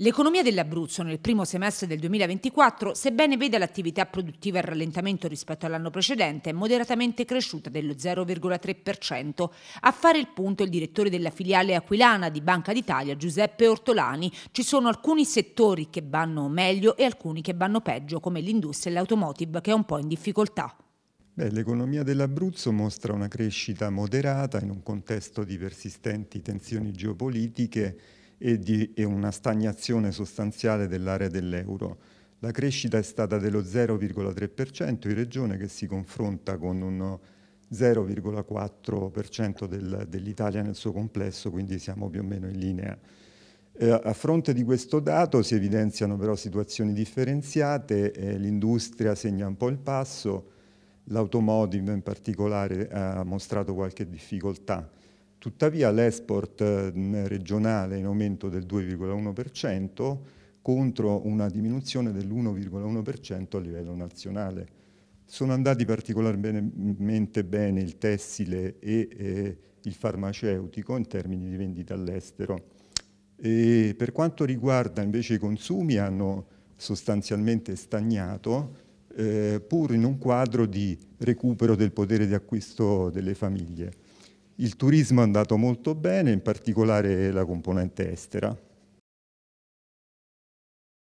L'economia dell'Abruzzo nel primo semestre del 2024, sebbene veda l'attività produttiva in rallentamento rispetto all'anno precedente, è moderatamente cresciuta dello 0,3%. A fare il punto il direttore della filiale aquilana di Banca d'Italia, Giuseppe Ortolani, ci sono alcuni settori che vanno meglio e alcuni che vanno peggio, come l'industria e l'automotive, che è un po' in difficoltà. L'economia dell'Abruzzo mostra una crescita moderata in un contesto di persistenti tensioni geopolitiche e, di, e una stagnazione sostanziale dell'area dell'euro. La crescita è stata dello 0,3% in regione che si confronta con un 0,4% del, dell'Italia nel suo complesso, quindi siamo più o meno in linea. Eh, a fronte di questo dato si evidenziano però situazioni differenziate, eh, l'industria segna un po' il passo, l'automotive in particolare ha mostrato qualche difficoltà. Tuttavia l'export mm, regionale in aumento del 2,1% contro una diminuzione dell'1,1% a livello nazionale. Sono andati particolarmente bene il tessile e eh, il farmaceutico in termini di vendita all'estero. per quanto riguarda invece i consumi hanno sostanzialmente stagnato eh, pur in un quadro di recupero del potere di acquisto delle famiglie. Il turismo è andato molto bene, in particolare la componente estera.